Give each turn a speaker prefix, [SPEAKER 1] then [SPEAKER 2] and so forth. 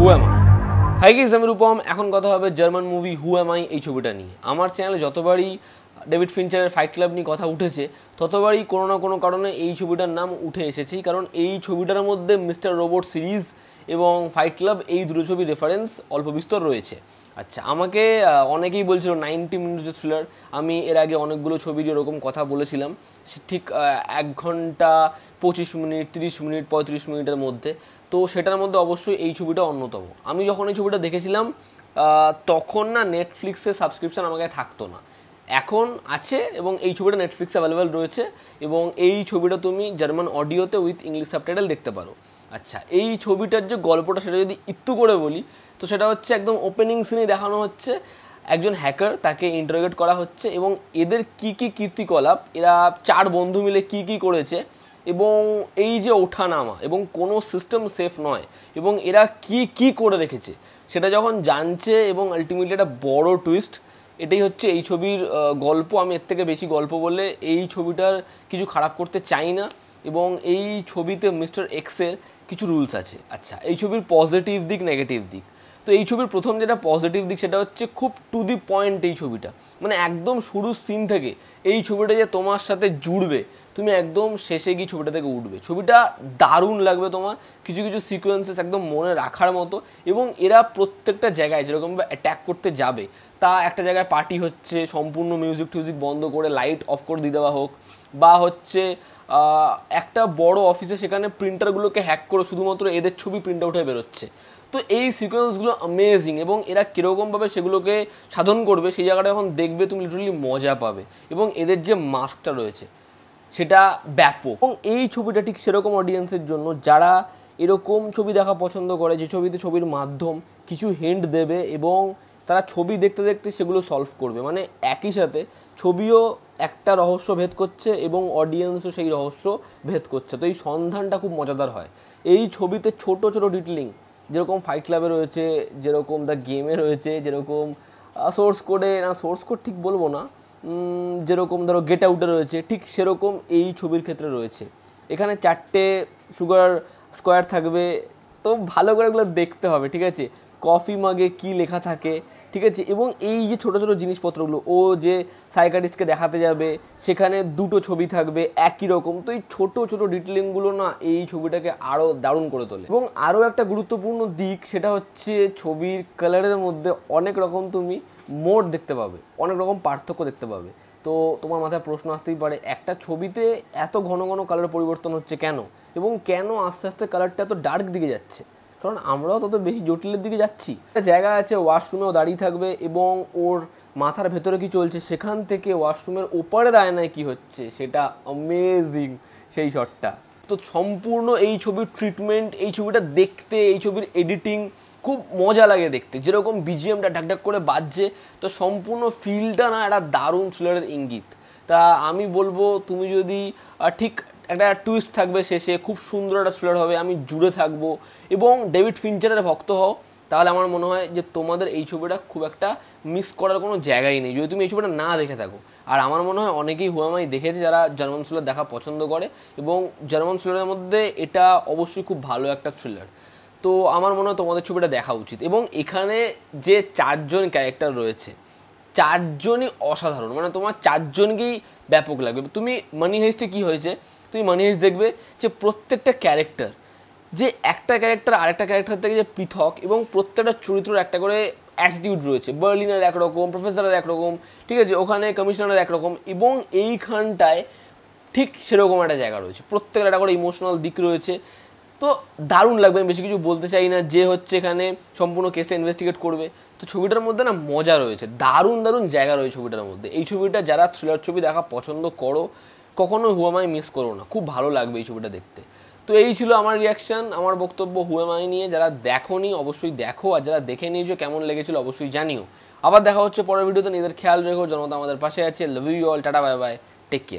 [SPEAKER 1] হুয়ামা high গিজ আমি রূপম এখন কথা হবে জার্মান মুভি হুয়ামাই এই ছবিটা নিয়ে আমার চ্যানেলে যতবারই ডেভিড ফিনচারের ফাইট ক্লাব নিয়ে কথা উঠেছে ততবারই কোনো না কোনো কারণে এই ছবিটার নাম উঠে এসেছি কারণ এই ছবিটার মধ্যে মিস্টার রোবট সিরিজ এবং ফাইট ক্লাব এই দুটো ছবি রেফারেন্স অল্প বিস্তর রয়েছে আচ্ছা আমাকে অনেকেই বলছিল নাইনটি মিনিটসের থ্রিলার আমি এর আগে অনেকগুলো ছবির ওরকম কথা বলেছিলাম ঠিক এক ঘন্টা পঁচিশ মিনিট তিরিশ মিনিট পঁয়ত্রিশ মিনিটের মধ্যে তো সেটার মধ্যে অবশ্যই এই ছবিটা অন্যতম আমি যখন এই ছবিটা দেখেছিলাম তখন না নেটফ্লিক্সের সাবস্ক্রিপশান আমাকে থাকতো না এখন আছে এবং এই ছবিটা নেটফ্লিক্সে অ্যাভেলেবেল রয়েছে এবং এই ছবিটা তুমি জার্মান অডিওতে উইথ ইংলিশ সাবটাইটেল দেখতে পারো আচ্ছা এই ছবিটার যে গল্পটা সেটা যদি ইত্যু করে বলি তো সেটা হচ্ছে একদম ওপেনিং সিনে দেখানো হচ্ছে একজন হ্যাকার তাকে ইন্টারোগেট করা হচ্ছে এবং এদের কি কি কীর্তিকলাপ এরা চার বন্ধু মিলে কি কি করেছে এবং এই যে ওঠানামা এবং কোনো সিস্টেম সেফ নয় এবং এরা কি কি করে রেখেছে সেটা যখন জানছে এবং আলটিমেটলি একটা বড় টুইস্ট এটাই হচ্ছে এই ছবির গল্প আমি এর থেকে বেশি গল্প বলে এই ছবিটার কিছু খারাপ করতে চাই না এবং এই ছবিতে মিস্টার এক্সের কিছু রুলস আছে আচ্ছা এই ছবির পজিটিভ দিক নেগেটিভ দিক তো এই ছবির প্রথম যেটা পজিটিভ দিক সেটা হচ্ছে খুব টু দি পয়েন্ট এই ছবিটা মানে একদম শুরু সিন থেকে এই ছবিটা যে তোমার সাথে জুড়বে তুমি একদম শেষে গিয়ে ছবিটা থেকে উঠবে ছবিটা দারুণ লাগবে তোমার কিছু কিছু সিকোয়েন্সেস একদম মনে রাখার মতো এবং এরা প্রত্যেকটা জায়গায় যেরকমভাবে অ্যাট্যাক করতে যাবে তা একটা জায়গায় পার্টি হচ্ছে সম্পূর্ণ মিউজিক টিউজিক বন্ধ করে লাইট অফ করে দিয়ে দেওয়া হোক বা হচ্ছে একটা বড় অফিসে সেখানে প্রিন্টারগুলোকে হ্যাক করে শুধুমাত্র এদের ছবি প্রিন্ট আউট হয়ে বেরোচ্ছে তো এই সিকোয়েন্সগুলো অ্যামেজিং এবং এরা কীরকমভাবে সেগুলোকে সাধন করবে সেই জায়গাটা যখন দেখবে তুমি লিটারলি মজা পাবে এবং এদের যে মাস্কটা রয়েছে সেটা ব্যাপক এবং এই ছবিটা ঠিক সেরকম অডিয়েন্সের জন্য যারা এরকম ছবি দেখা পছন্দ করে যে ছবিতে ছবির মাধ্যম কিছু হেন্ট দেবে এবং তারা ছবি দেখতে দেখতে সেগুলো সলভ করবে মানে একই সাথে ছবিও একটা রহস্য ভেদ করছে এবং অডিয়েন্সও সেই রহস্য ভেদ করছে তো এই সন্ধানটা খুব মজাদার হয় এই ছবিতে ছোট ছোট ডিটেলিং যেরকম ফাইট ক্লাবে রয়েছে যেরকম দ্য গেমে রয়েছে যেরকম সোর্স কোডে না সোর্স কোড ঠিক বলবো না যেরকম ধরো গেট আউটে রয়েছে ঠিক সেরকম এই ছবির ক্ষেত্রে রয়েছে এখানে চারটে সুগার স্কোয়ার থাকবে তো ভালো করে এগুলো দেখতে হবে ঠিক আছে কফি মাগে কি লেখা থাকে ঠিক আছে এবং এই যে ছোটো ছোটো জিনিসপত্রগুলো ও যে সাইকাটিস্টকে দেখাতে যাবে সেখানে দুটো ছবি থাকবে একই রকম তো এই ছোটো ছোটো ডিটেলিংগুলো না এই ছবিটাকে আরও দারুণ করে তোলে এবং আরও একটা গুরুত্বপূর্ণ দিক সেটা হচ্ছে ছবির কালারের মধ্যে অনেক রকম তুমি মোড দেখতে পাবে অনেক রকম পার্থক্য দেখতে পাবে তো তোমার মাথায় প্রশ্ন আসতেই পারে একটা ছবিতে এত ঘন ঘন কালার পরিবর্তন হচ্ছে কেন এবং কেন আস্তে আস্তে কালারটা এত ডার্ক দিকে যাচ্ছে কারণ আমরাও তত বেশি জটিলের দিকে যাচ্ছি একটা জায়গা আছে ওয়াশরুমেও দাঁড়িয়ে থাকবে এবং ওর মাথার ভেতরে কি চলছে সেখান থেকে ওয়াশরুমের ওপারের আয়নায় কি হচ্ছে সেটা অ্যামেজিং সেই শটটা তো সম্পূর্ণ এই ছবির ট্রিটমেন্ট এই ছবিটা দেখতে এই ছবির এডিটিং খুব মজা লাগে দেখতে যেরকম বিজিএমটা ঢাকঢাক করে বাজছে তো সম্পূর্ণ ফিলটা না একটা দারুণ থ্রিলারের ইঙ্গিত তা আমি বলবো তুমি যদি ঠিক একটা টুইস্ট থাকবে শেষে খুব সুন্দর একটা থ্রিলার হবে আমি জুড়ে থাকবো এবং ডেভিড ফিনচারের ভক্ত হও তাহলে আমার মনে হয় যে তোমাদের এই ছবিটা খুব একটা মিস করার কোনো জায়গাই নেই যদি তুমি এই ছবিটা না দেখে থাকো আর আমার মনে হয় অনেকেই হুয়ামাই দেখেছে যারা জার্মান থ্রিলার দেখা পছন্দ করে এবং জার্মান থ্রিলারের মধ্যে এটা অবশ্যই খুব ভালো একটা থ্রিলার তো আমার মনে হয় তোমাদের ছবিটা দেখা উচিত এবং এখানে যে চারজন ক্যারেক্টার রয়েছে চারজনই অসাধারণ মানে তোমার চারজনকেই ব্যাপক লাগবে তুমি মানি হাইস্টে কী হয়েছে তুমি মানিয়েস দেখবে যে প্রত্যেকটা ক্যারেক্টার যে একটা ক্যারেক্টার আরেকটা ক্যারেক্টার থেকে যে পৃথক এবং প্রত্যেকটা চরিত্রর একটা করে অ্যাটিটিউড রয়েছে বার্লিনের একরকম প্রফেসরের একরকম ঠিক আছে ওখানে কমিশনারের একরকম এবং এইখানটায় ঠিক সেরকম একটা জায়গা রয়েছে প্রত্যেকের একটা করে ইমোশনাল দিক রয়েছে তো দারুণ লাগবে আমি বেশি কিছু বলতে চাই না যে হচ্ছে এখানে সম্পূর্ণ কেসটা ইনভেস্টিগেট করবে তো ছবিটার মধ্যে না মজা রয়েছে দারুণ দারুণ জায়গা রয়েছে ছবিটার মধ্যে এই ছবিটা যারা থ্রিলার ছবি দেখা পছন্দ করো কখনো হুয়ামাই মিস করো না খুব ভালো লাগবে এই ছবিটা দেখতে তো এই ছিল আমার রিয়াকশান আমার বক্তব্য হুয়েমাই নিয়ে যারা দেখোনি অবশ্যই দেখো আর যারা দেখে নিয়েছো কেমন লেগেছিল অবশ্যই জানিও আবার দেখা হচ্ছে পরের ভিডিওতে নিজেদের খেয়াল রেখো জনতা আমাদের পাশে আছে love you all tata bye bye take care